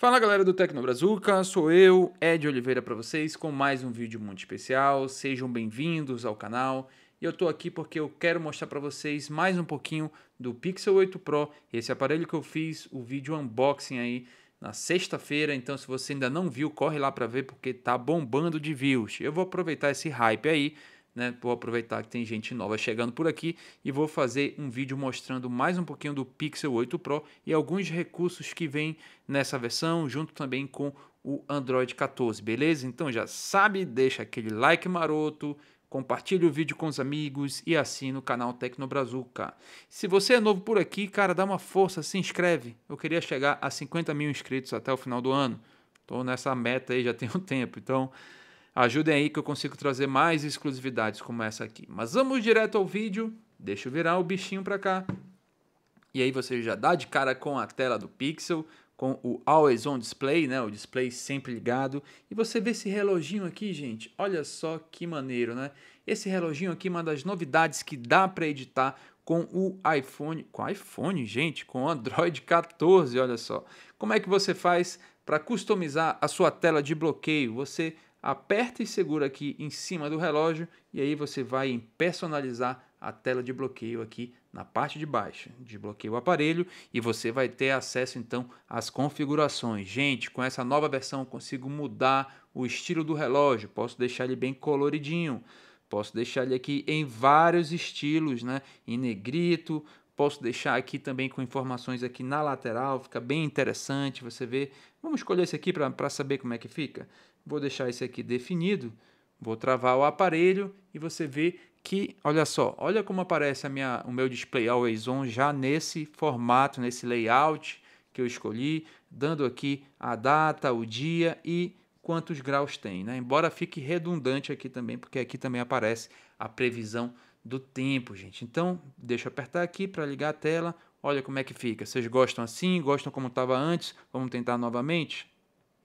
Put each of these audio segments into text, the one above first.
Fala galera do Brazuca, sou eu, Ed Oliveira para vocês com mais um vídeo muito especial. Sejam bem-vindos ao canal. E eu estou aqui porque eu quero mostrar para vocês mais um pouquinho do Pixel 8 Pro, esse aparelho que eu fiz o vídeo unboxing aí na sexta-feira, então se você ainda não viu, corre lá para ver porque tá bombando de views. Eu vou aproveitar esse hype aí né? Vou aproveitar que tem gente nova chegando por aqui e vou fazer um vídeo mostrando mais um pouquinho do Pixel 8 Pro e alguns recursos que vem nessa versão, junto também com o Android 14, beleza? Então já sabe, deixa aquele like maroto, compartilhe o vídeo com os amigos e assina o canal Tecnobrazuca. Se você é novo por aqui, cara, dá uma força, se inscreve. Eu queria chegar a 50 mil inscritos até o final do ano. Estou nessa meta aí já tem um tempo, então Ajudem aí que eu consigo trazer mais exclusividades como essa aqui. Mas vamos direto ao vídeo. Deixa eu virar o bichinho para cá. E aí você já dá de cara com a tela do Pixel, com o Always On Display, né? O display sempre ligado. E você vê esse reloginho aqui, gente. Olha só que maneiro, né? Esse reloginho aqui é uma das novidades que dá para editar com o iPhone, com iPhone, gente, com Android 14, olha só. Como é que você faz para customizar a sua tela de bloqueio? Você aperta e segura aqui em cima do relógio e aí você vai em personalizar a tela de bloqueio aqui na parte de baixo. Desbloqueia o aparelho e você vai ter acesso então às configurações. Gente, com essa nova versão consigo mudar o estilo do relógio, posso deixar ele bem coloridinho. Posso deixar ele aqui em vários estilos, né? Em negrito, posso deixar aqui também com informações aqui na lateral, fica bem interessante, você vê. Vamos escolher esse aqui para saber como é que fica. Vou deixar esse aqui definido, vou travar o aparelho e você vê que, olha só, olha como aparece a minha, o meu display always on já nesse formato, nesse layout que eu escolhi, dando aqui a data, o dia e quantos graus tem, né? Embora fique redundante aqui também, porque aqui também aparece a previsão do tempo, gente. Então, deixa eu apertar aqui para ligar a tela. Olha como é que fica. Vocês gostam assim? Gostam como estava antes? Vamos tentar novamente?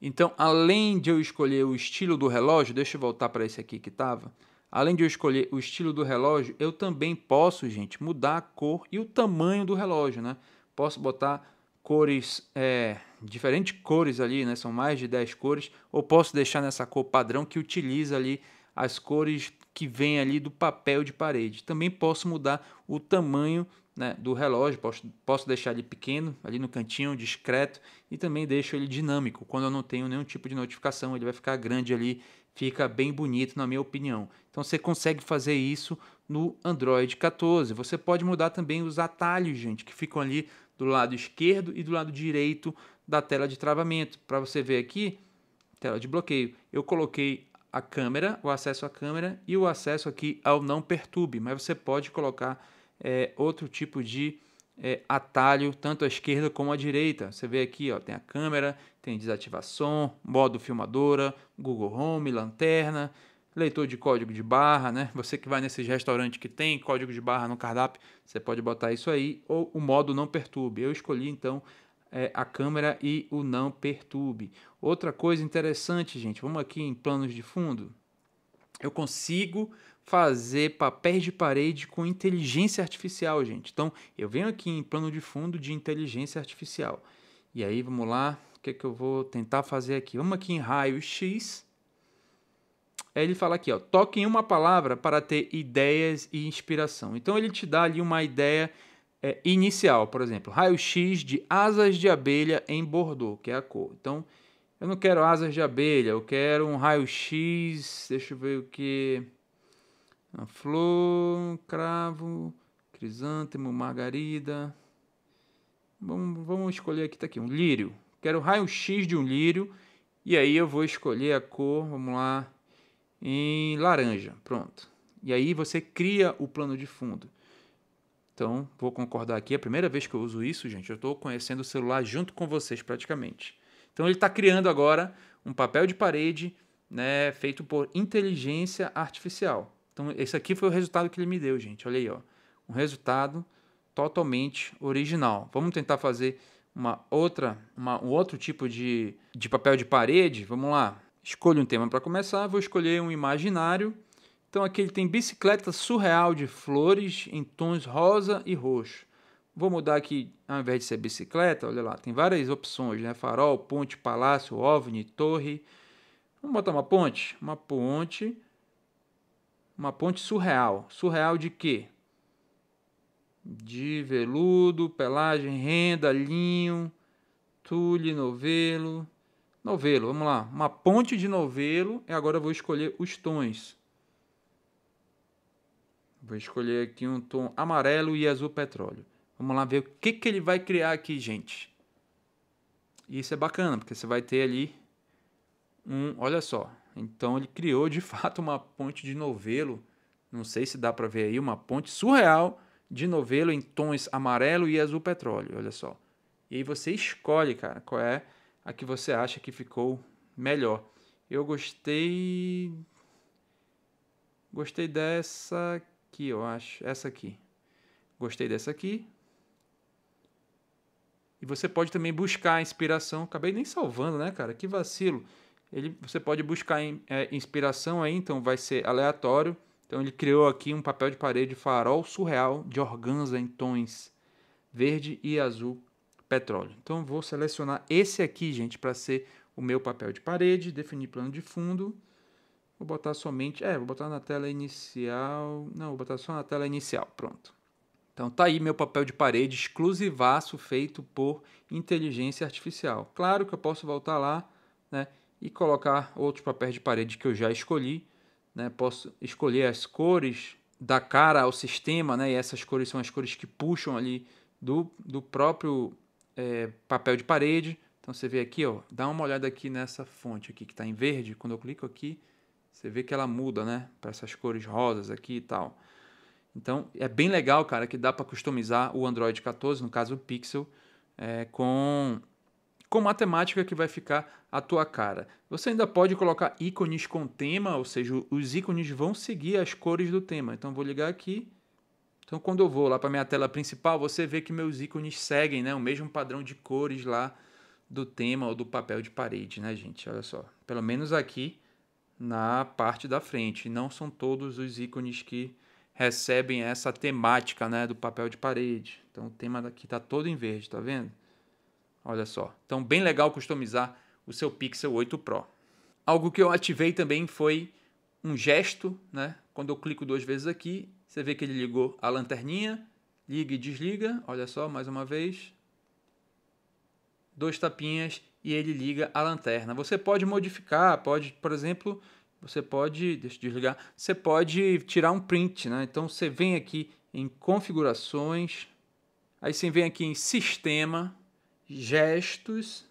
Então, além de eu escolher o estilo do relógio, deixa eu voltar para esse aqui que estava. Além de eu escolher o estilo do relógio, eu também posso, gente, mudar a cor e o tamanho do relógio, né? Posso botar cores, é, diferentes cores ali, né? São mais de 10 cores. Ou posso deixar nessa cor padrão que utiliza ali as cores que vem ali do papel de parede. Também posso mudar o tamanho né, do relógio, posso, posso deixar ele pequeno, ali no cantinho, discreto, e também deixo ele dinâmico. Quando eu não tenho nenhum tipo de notificação, ele vai ficar grande ali, fica bem bonito, na minha opinião. Então você consegue fazer isso no Android 14. Você pode mudar também os atalhos, gente, que ficam ali do lado esquerdo e do lado direito da tela de travamento. Para você ver aqui, tela de bloqueio. Eu coloquei a câmera, o acesso à câmera e o acesso aqui ao não perturbe, mas você pode colocar é, outro tipo de é, atalho, tanto à esquerda como à direita. Você vê aqui, ó, tem a câmera, tem desativação modo filmadora, Google Home, lanterna, leitor de código de barra, né? Você que vai nesses restaurantes que tem código de barra no cardápio, você pode botar isso aí, ou o modo não perturbe. Eu escolhi então é, a câmera e o não perturbe. Outra coisa interessante, gente, vamos aqui em planos de fundo. Eu consigo fazer papéis de parede com inteligência artificial, gente. Então, eu venho aqui em plano de fundo de inteligência artificial. E aí, vamos lá, o que, é que eu vou tentar fazer aqui? Vamos aqui em raio X. Aí é ele fala aqui, ó, toque em uma palavra para ter ideias e inspiração. Então, ele te dá ali uma ideia é, inicial, por exemplo, raio X de asas de abelha em Bordeaux, que é a cor. Então, eu não quero asas de abelha, eu quero um raio X, deixa eu ver o que... A flor, cravo, crisântemo, margarida. Vamos, vamos escolher aqui, tá aqui, um lírio. Quero raio-x de um lírio. E aí eu vou escolher a cor, vamos lá, em laranja. Pronto. E aí você cria o plano de fundo. Então, vou concordar aqui. É a primeira vez que eu uso isso, gente. Eu estou conhecendo o celular junto com vocês, praticamente. Então, ele está criando agora um papel de parede né, feito por inteligência artificial. Então, esse aqui foi o resultado que ele me deu, gente. Olha aí, ó. Um resultado totalmente original. Vamos tentar fazer uma outra, uma, um outro tipo de, de papel de parede. Vamos lá. Escolho um tema para começar. Vou escolher um imaginário. Então aqui ele tem bicicleta surreal de flores em tons rosa e roxo. Vou mudar aqui, ao invés de ser bicicleta, olha lá, tem várias opções, né? Farol, ponte, palácio, ovni, torre. Vamos botar uma ponte? Uma ponte uma ponte surreal. Surreal de quê? De veludo, pelagem, renda, linho, tule, novelo. Novelo, vamos lá. Uma ponte de novelo. E agora eu vou escolher os tons. Vou escolher aqui um tom amarelo e azul petróleo. Vamos lá ver o que, que ele vai criar aqui, gente. e Isso é bacana, porque você vai ter ali um... Olha só, então ele criou de fato uma ponte de novelo, não sei se dá para ver aí, uma ponte surreal de novelo em tons amarelo e azul petróleo, olha só. E aí você escolhe, cara, qual é a que você acha que ficou melhor. Eu gostei Gostei dessa aqui, eu acho, essa aqui. Gostei dessa aqui. E você pode também buscar a inspiração, acabei nem salvando, né, cara? Que vacilo ele, você pode buscar em, é, inspiração aí, então vai ser aleatório. Então ele criou aqui um papel de parede farol surreal de organza em tons verde e azul petróleo. Então vou selecionar esse aqui, gente, para ser o meu papel de parede, definir plano de fundo. Vou botar somente, é, vou botar na tela inicial, não, vou botar só na tela inicial, pronto. Então tá aí meu papel de parede exclusivaço feito por inteligência artificial. Claro que eu posso voltar lá, né, e colocar outros papéis de parede que eu já escolhi. Né? Posso escolher as cores da cara ao sistema, né? e essas cores são as cores que puxam ali do, do próprio é, papel de parede. Então você vê aqui, ó, dá uma olhada aqui nessa fonte aqui que está em verde. Quando eu clico aqui, você vê que ela muda, né, para essas cores rosas aqui e tal. Então é bem legal, cara, que dá para customizar o Android 14, no caso o Pixel, é, com com matemática que vai ficar a tua cara. Você ainda pode colocar ícones com tema, ou seja, os ícones vão seguir as cores do tema. Então vou ligar aqui. Então quando eu vou lá para minha tela principal, você vê que meus ícones seguem, né, o mesmo padrão de cores lá do tema ou do papel de parede, né, gente? Olha só. Pelo menos aqui na parte da frente, não são todos os ícones que recebem essa temática, né, do papel de parede. Então o tema daqui tá todo em verde, tá vendo? Olha só. Então, bem legal customizar o seu Pixel 8 Pro. Algo que eu ativei também foi um gesto, né? Quando eu clico duas vezes aqui, você vê que ele ligou a lanterninha, liga e desliga. Olha só, mais uma vez. Dois tapinhas e ele liga a lanterna. Você pode modificar, pode, por exemplo, você pode, deixa eu desligar, você pode tirar um print, né? Então você vem aqui em configurações, aí você vem aqui em sistema, gestos.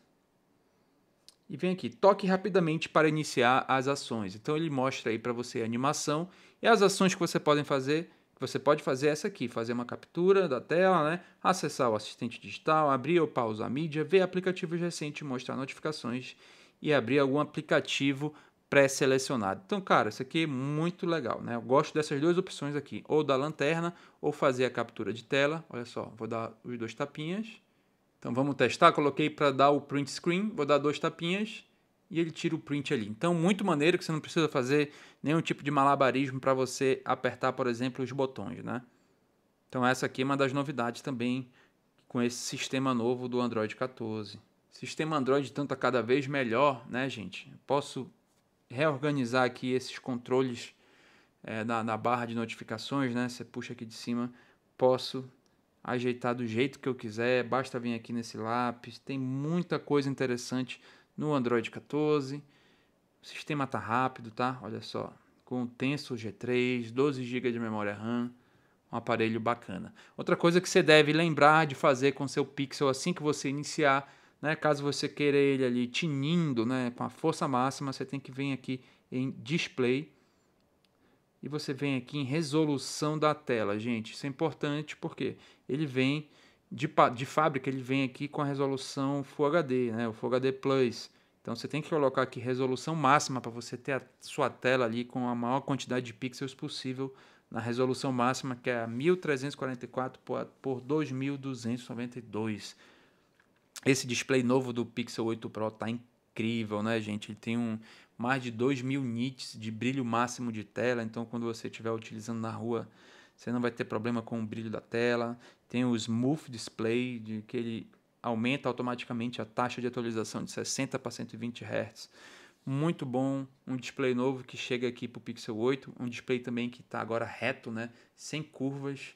E vem aqui, toque rapidamente para iniciar as ações. Então ele mostra aí para você a animação e as ações que você pode fazer. você pode fazer essa aqui, fazer uma captura da tela, né? acessar o assistente digital, abrir ou pausar a mídia, ver aplicativos recentes, mostrar notificações e abrir algum aplicativo pré-selecionado. Então, cara, isso aqui é muito legal, né? Eu gosto dessas duas opções aqui, ou da lanterna, ou fazer a captura de tela. Olha só, vou dar os dois tapinhas. Então vamos testar, coloquei para dar o print screen, vou dar dois tapinhas e ele tira o print ali. Então muito maneiro que você não precisa fazer nenhum tipo de malabarismo para você apertar, por exemplo, os botões, né? Então essa aqui é uma das novidades também com esse sistema novo do Android 14. Sistema Android tanto tá cada vez melhor, né, gente? Posso reorganizar aqui esses controles é, na, na barra de notificações, né? Você puxa aqui de cima, posso ajeitar do jeito que eu quiser, basta vir aqui nesse lápis. Tem muita coisa interessante no Android 14. O sistema tá rápido, tá? Olha só, com o Tensor G3, 12 GB de memória RAM, um aparelho bacana. Outra coisa que você deve lembrar de fazer com seu Pixel assim que você iniciar, né, caso você queira ele ali tinindo, né, com a força máxima, você tem que vir aqui em display e você vem aqui em resolução da tela, gente. Isso é importante porque ele vem de, de fábrica, ele vem aqui com a resolução Full HD, né? O Full HD Plus. Então você tem que colocar aqui resolução máxima para você ter a sua tela ali com a maior quantidade de pixels possível na resolução máxima que é 1344 por, por 2292. Esse display novo do Pixel 8 Pro está incrível incrível, né, gente? Ele tem um, mais de 2 mil nits de brilho máximo de tela, então quando você estiver utilizando na rua, você não vai ter problema com o brilho da tela. Tem o Smooth Display, de que ele aumenta automaticamente a taxa de atualização de 60 para 120 Hz. Muito bom, um display novo que chega aqui para o Pixel 8, um display também que está agora reto, né? sem curvas.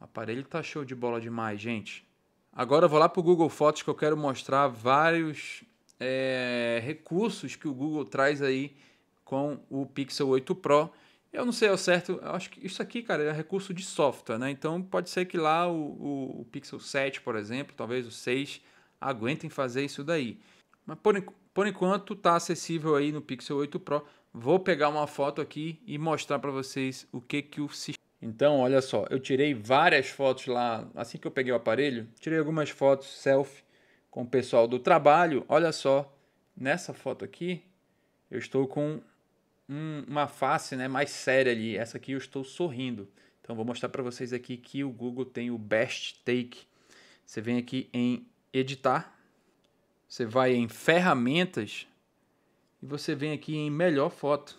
O aparelho tá show de bola demais, gente. Agora eu vou lá para o Google Fotos que eu quero mostrar vários é, recursos que o Google traz aí com o Pixel 8 Pro. Eu não sei ao certo, acho que isso aqui, cara, é recurso de software, né? Então pode ser que lá o, o, o Pixel 7, por exemplo, talvez o 6, aguentem fazer isso daí. Mas por, por enquanto está acessível aí no Pixel 8 Pro. Vou pegar uma foto aqui e mostrar para vocês o que que o sistema... Então, olha só, eu tirei várias fotos lá, assim que eu peguei o aparelho, tirei algumas fotos selfie com o pessoal do trabalho, olha só, nessa foto aqui, eu estou com um, uma face né, mais séria ali. Essa aqui eu estou sorrindo. Então vou mostrar para vocês aqui que o Google tem o Best Take. Você vem aqui em editar, você vai em ferramentas e você vem aqui em melhor foto.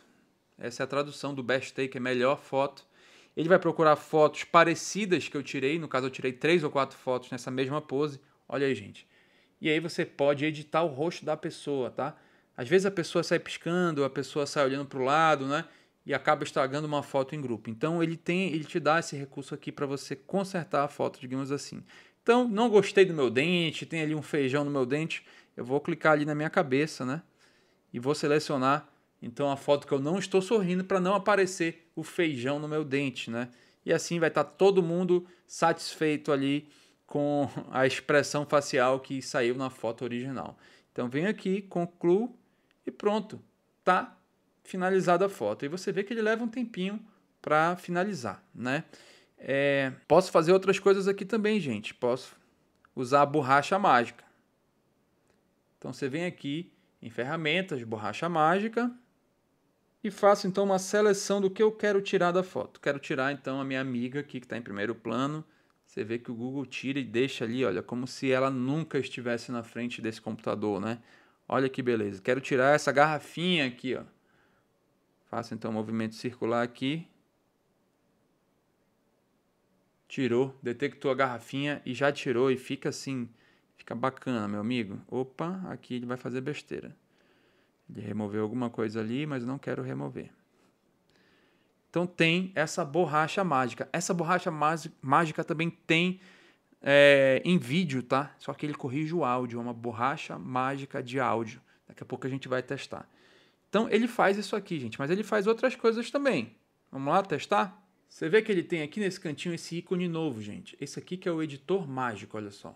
Essa é a tradução do Best Take, é melhor foto. Ele vai procurar fotos parecidas que eu tirei, no caso eu tirei três ou quatro fotos nessa mesma pose. Olha aí, gente. E aí você pode editar o rosto da pessoa, tá? Às vezes a pessoa sai piscando, a pessoa sai olhando para o lado, né? E acaba estragando uma foto em grupo. Então ele tem, ele te dá esse recurso aqui para você consertar a foto, digamos assim. Então, não gostei do meu dente, tem ali um feijão no meu dente, eu vou clicar ali na minha cabeça, né? E vou selecionar então a foto que eu não estou sorrindo para não aparecer o feijão no meu dente, né? E assim vai estar tá todo mundo satisfeito ali com a expressão facial que saiu na foto original. Então vem aqui, concluo e pronto, tá finalizada a foto. E você vê que ele leva um tempinho para finalizar, né? É, posso fazer outras coisas aqui também, gente. Posso usar a borracha mágica. Então você vem aqui em ferramentas, borracha mágica e faço então uma seleção do que eu quero tirar da foto. Quero tirar então a minha amiga aqui que está em primeiro plano você vê que o Google tira e deixa ali, olha, como se ela nunca estivesse na frente desse computador, né? Olha que beleza. Quero tirar essa garrafinha aqui, ó. Faço então um movimento circular aqui. Tirou, detectou a garrafinha e já tirou e fica assim, fica bacana, meu amigo. Opa, aqui ele vai fazer besteira. Ele removeu alguma coisa ali, mas não quero remover. Então tem essa borracha mágica. Essa borracha mágica também tem é, em vídeo, tá? Só que ele corrige o áudio, é uma borracha mágica de áudio. Daqui a pouco a gente vai testar. Então ele faz isso aqui, gente, mas ele faz outras coisas também. Vamos lá testar? Você vê que ele tem aqui nesse cantinho esse ícone novo, gente. Esse aqui que é o editor mágico, olha só.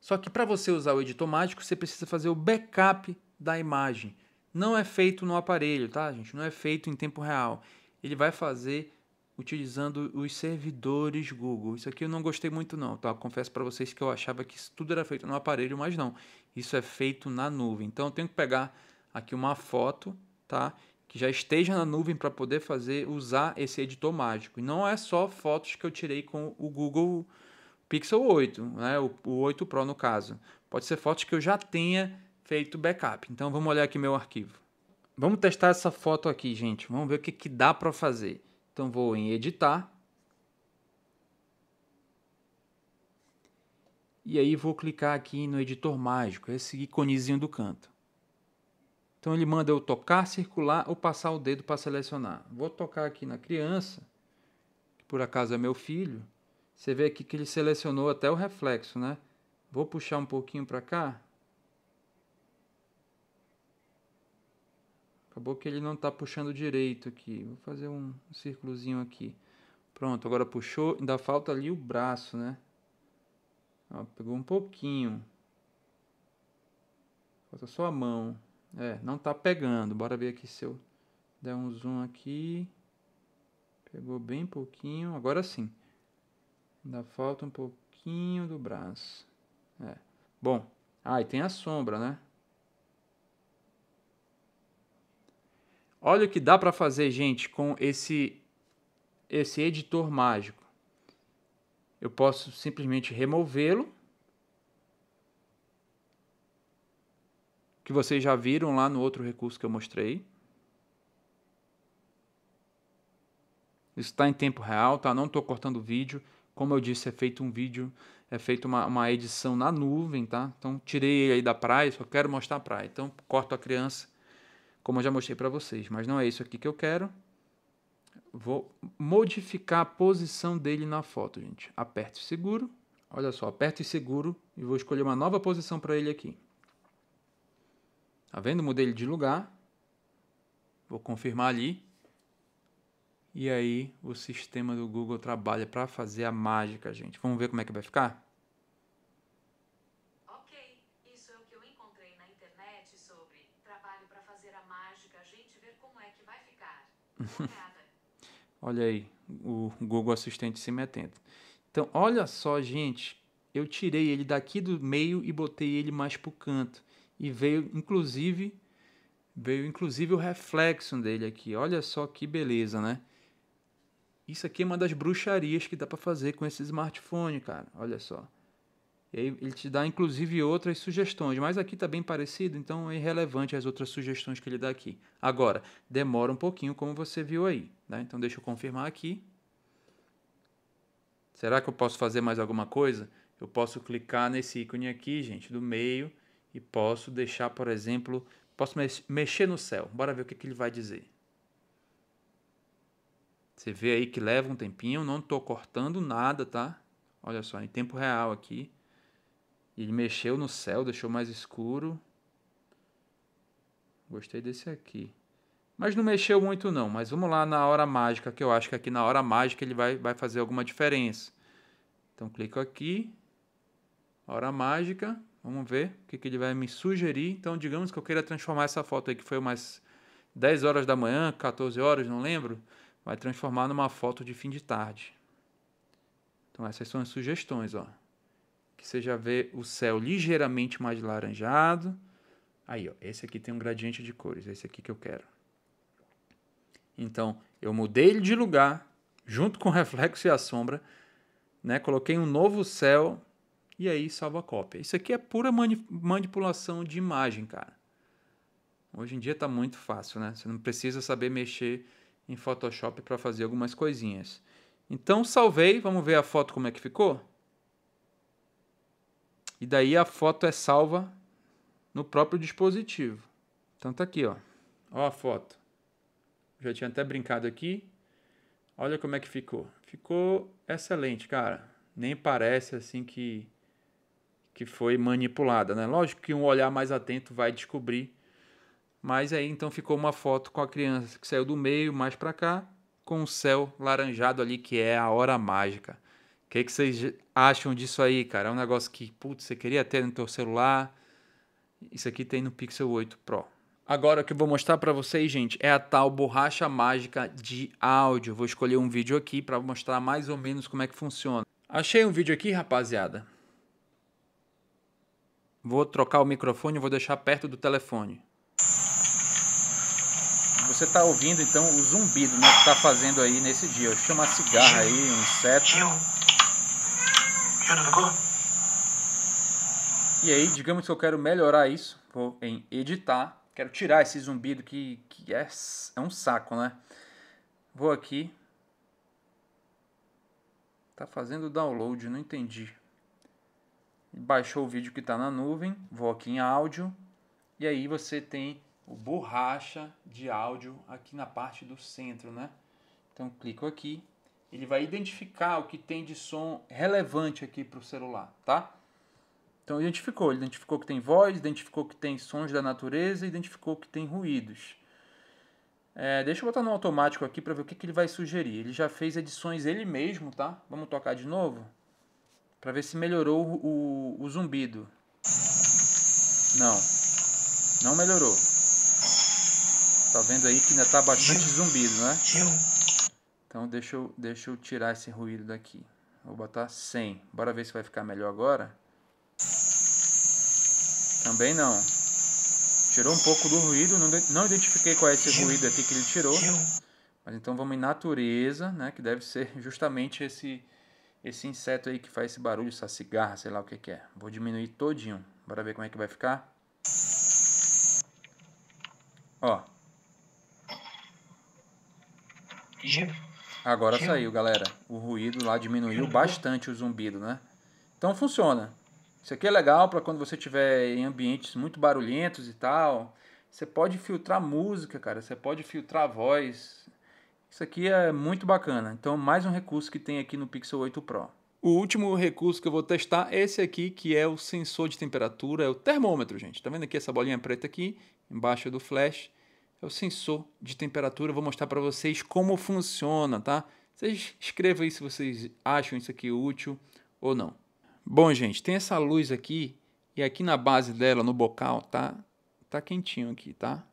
Só que para você usar o editor mágico, você precisa fazer o backup da imagem. Não é feito no aparelho, tá, gente? Não é feito em tempo real ele vai fazer utilizando os servidores Google. Isso aqui eu não gostei muito não, tá? Confesso para vocês que eu achava que isso tudo era feito no aparelho, mas não. Isso é feito na nuvem. Então eu tenho que pegar aqui uma foto, tá? Que já esteja na nuvem para poder fazer usar esse editor mágico. E não é só fotos que eu tirei com o Google Pixel 8, né? O, o 8 Pro no caso. Pode ser fotos que eu já tenha feito backup. Então vamos olhar aqui meu arquivo. Vamos testar essa foto aqui, gente. Vamos ver o que, que dá para fazer. Então vou em editar. E aí vou clicar aqui no editor mágico, esse iconezinho do canto. Então ele manda eu tocar, circular ou passar o dedo para selecionar. Vou tocar aqui na criança, que por acaso é meu filho. Você vê aqui que ele selecionou até o reflexo, né? Vou puxar um pouquinho para cá. Acabou que ele não está puxando direito aqui. Vou fazer um círculozinho aqui. Pronto, agora puxou. Ainda falta ali o braço, né? Ó, pegou um pouquinho. Falta só a mão. É, não está pegando. Bora ver aqui se eu der um zoom aqui. Pegou bem pouquinho. Agora sim. Ainda falta um pouquinho do braço. É. Bom. Ah, e tem a sombra, né? Olha o que dá para fazer, gente, com esse esse editor mágico. Eu posso simplesmente removê-lo. Que vocês já viram lá no outro recurso que eu mostrei. Isso está em tempo real, tá? Não estou cortando o vídeo. Como eu disse, é feito um vídeo, é feito uma, uma edição na nuvem, tá? Então tirei aí da praia, só quero mostrar a praia. Então corto a criança como eu já mostrei para vocês, mas não é isso aqui que eu quero. Vou modificar a posição dele na foto, gente. Aperto e seguro. Olha só, aperto e seguro e vou escolher uma nova posição para ele aqui. Tá vendo? Mudei ele de lugar. Vou confirmar ali. E aí o sistema do Google trabalha para fazer a mágica, gente. Vamos ver como é que vai ficar? Uhum. olha aí, o Google Assistente se metendo. Então, olha só, gente, eu tirei ele daqui do meio e botei ele mais para o canto. E veio, inclusive, veio inclusive o reflexo dele aqui. Olha só que beleza, né? Isso aqui é uma das bruxarias que dá para fazer com esse smartphone, cara. Olha só. Ele te dá, inclusive, outras sugestões, mas aqui está bem parecido, então é irrelevante as outras sugestões que ele dá aqui. Agora, demora um pouquinho, como você viu aí. Né? Então, deixa eu confirmar aqui. Será que eu posso fazer mais alguma coisa? Eu posso clicar nesse ícone aqui, gente, do meio, e posso deixar, por exemplo, posso mexer no céu. Bora ver o que, que ele vai dizer. Você vê aí que leva um tempinho, não estou cortando nada, tá? Olha só, em tempo real aqui. Ele mexeu no céu, deixou mais escuro. Gostei desse aqui. Mas não mexeu muito não, mas vamos lá na hora mágica, que eu acho que aqui na hora mágica ele vai, vai fazer alguma diferença. Então clico aqui, hora mágica, vamos ver o que, que ele vai me sugerir. Então digamos que eu queira transformar essa foto aí, que foi umas 10 horas da manhã, 14 horas, não lembro. Vai transformar numa foto de fim de tarde. Então essas são as sugestões, ó que você já vê o céu ligeiramente mais laranjado. Aí, ó, esse aqui tem um gradiente de cores, esse aqui que eu quero. Então, eu mudei ele de lugar, junto com o reflexo e a sombra, né? Coloquei um novo céu e aí salvo a cópia. Isso aqui é pura mani manipulação de imagem, cara. Hoje em dia está muito fácil, né? Você não precisa saber mexer em Photoshop para fazer algumas coisinhas. Então salvei, vamos ver a foto como é que ficou? E daí a foto é salva no próprio dispositivo. Então tá aqui, ó. Ó a foto. Já tinha até brincado aqui. Olha como é que ficou. Ficou excelente, cara. Nem parece assim que que foi manipulada, né? Lógico que um olhar mais atento vai descobrir. Mas aí então ficou uma foto com a criança que saiu do meio mais para cá, com o céu laranjado ali que é a hora mágica. O que, é que vocês acham disso aí, cara? É um negócio que, putz, você queria ter no teu celular. Isso aqui tem no Pixel 8 Pro. Agora o que eu vou mostrar para vocês, gente, é a tal borracha mágica de áudio. Vou escolher um vídeo aqui para mostrar mais ou menos como é que funciona. Achei um vídeo aqui, rapaziada. Vou trocar o microfone e vou deixar perto do telefone. Você tá ouvindo então o zumbido né, que está fazendo aí nesse dia. Chama cigarra aí, um inseto. E aí, digamos que eu quero melhorar isso, vou em editar, quero tirar esse zumbido que, que é, é um saco, né? Vou aqui. Tá fazendo download, não entendi. Baixou o vídeo que está na nuvem, vou aqui em áudio, e aí você tem o borracha de áudio aqui na parte do centro, né? Então clico aqui, ele vai identificar o que tem de som relevante aqui para o celular, tá? Então identificou, ele identificou que tem voz, identificou que tem sons da natureza, identificou que tem ruídos. É, deixa eu botar no automático aqui para ver o que, que ele vai sugerir. Ele já fez edições ele mesmo, tá? Vamos tocar de novo? Para ver se melhorou o, o, o zumbido. Não, não melhorou. Tá vendo aí que ainda tá bastante zumbido, né? Então deixa eu, deixa eu tirar esse ruído daqui. Vou botar 100. Bora ver se vai ficar melhor agora. Também não. Tirou um pouco do ruído, não, não identifiquei qual é esse ruído aqui que ele tirou. Mas então vamos em natureza, né, que deve ser justamente esse esse inseto aí que faz esse barulho, essa cigarra, sei lá o que que é. Vou diminuir todinho. Bora ver como é que vai ficar. Ó. Giro. Agora Tchim. saiu, galera. O ruído lá diminuiu bastante o zumbido, né? Então funciona. Isso aqui é legal para quando você estiver em ambientes muito barulhentos e tal. Você pode filtrar música, cara. Você pode filtrar voz. Isso aqui é muito bacana. Então, mais um recurso que tem aqui no Pixel 8 Pro. O último recurso que eu vou testar é esse aqui, que é o sensor de temperatura, é o termômetro, gente. Tá vendo aqui essa bolinha preta aqui, embaixo do flash? é o sensor de temperatura. Eu vou mostrar para vocês como funciona, tá? Vocês escrevam aí se vocês acham isso aqui útil ou não. Bom, gente, tem essa luz aqui e aqui na base dela, no bocal, tá? Tá quentinho aqui, tá?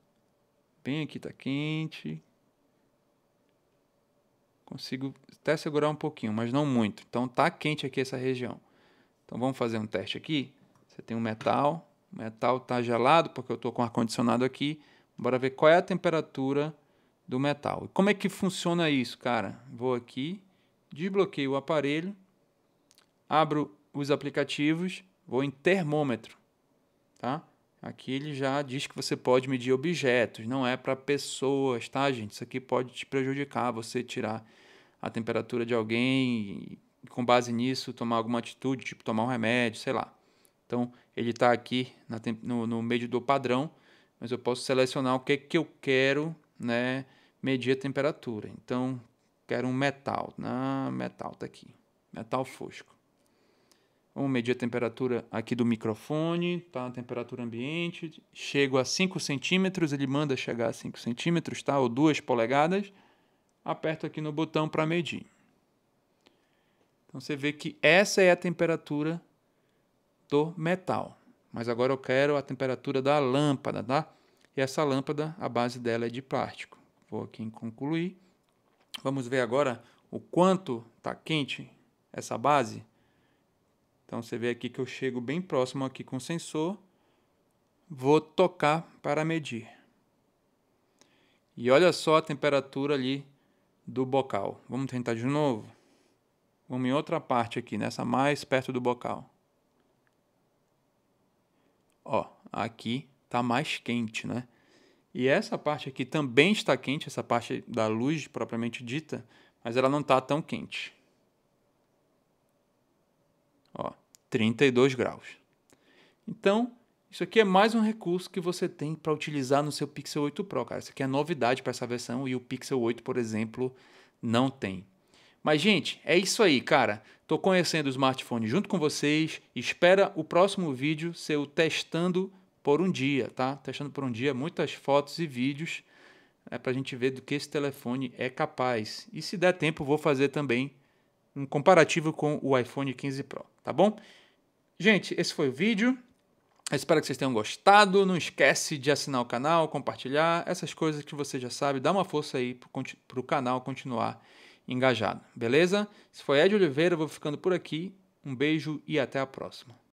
Bem aqui tá quente. Consigo até segurar um pouquinho, mas não muito. Então tá quente aqui essa região. Então vamos fazer um teste aqui. Você tem um metal, o metal tá gelado porque eu tô com ar condicionado aqui. Bora ver qual é a temperatura do metal. E como é que funciona isso, cara? Vou aqui, desbloqueio o aparelho, abro os aplicativos, vou em termômetro, tá? Aqui ele já diz que você pode medir objetos, não é para pessoas, tá, gente? Isso aqui pode te prejudicar, você tirar a temperatura de alguém e, com base nisso, tomar alguma atitude, tipo tomar um remédio, sei lá. Então, ele está aqui na, no, no meio do padrão, mas eu posso selecionar o que, que eu quero né, medir a temperatura. Então, quero um metal. Ah, metal está aqui. Metal fosco. Vamos medir a temperatura aqui do microfone, tá? A temperatura ambiente. Chego a 5 centímetros, ele manda chegar a 5 centímetros, tá? Ou 2 polegadas. Aperto aqui no botão para medir. Então você vê que essa é a temperatura do metal mas agora eu quero a temperatura da lâmpada, tá? E essa lâmpada, a base dela é de plástico. Vou aqui em concluir. Vamos ver agora o quanto está quente essa base. Então você vê aqui que eu chego bem próximo aqui com o sensor. Vou tocar para medir. E olha só a temperatura ali do bocal. Vamos tentar de novo? Vamos em outra parte aqui, nessa mais perto do bocal ó, aqui está mais quente, né? E essa parte aqui também está quente, essa parte da luz propriamente dita, mas ela não está tão quente. Ó, 32 graus. Então, isso aqui é mais um recurso que você tem para utilizar no seu Pixel 8 Pro, cara. Isso aqui é novidade para essa versão e o Pixel 8, por exemplo, não tem. Mas, gente, é isso aí, cara. Tô conhecendo o smartphone junto com vocês. Espera o próximo vídeo ser o testando por um dia, tá? Testando por um dia muitas fotos e vídeos né, para a gente ver do que esse telefone é capaz. E se der tempo, vou fazer também um comparativo com o iPhone 15 Pro, tá bom? Gente, esse foi o vídeo. espero que vocês tenham gostado. Não esquece de assinar o canal, compartilhar, essas coisas que você já sabe. Dá uma força aí para o canal continuar engajado, beleza? Se foi Ed Oliveira, eu vou ficando por aqui. Um beijo e até a próxima.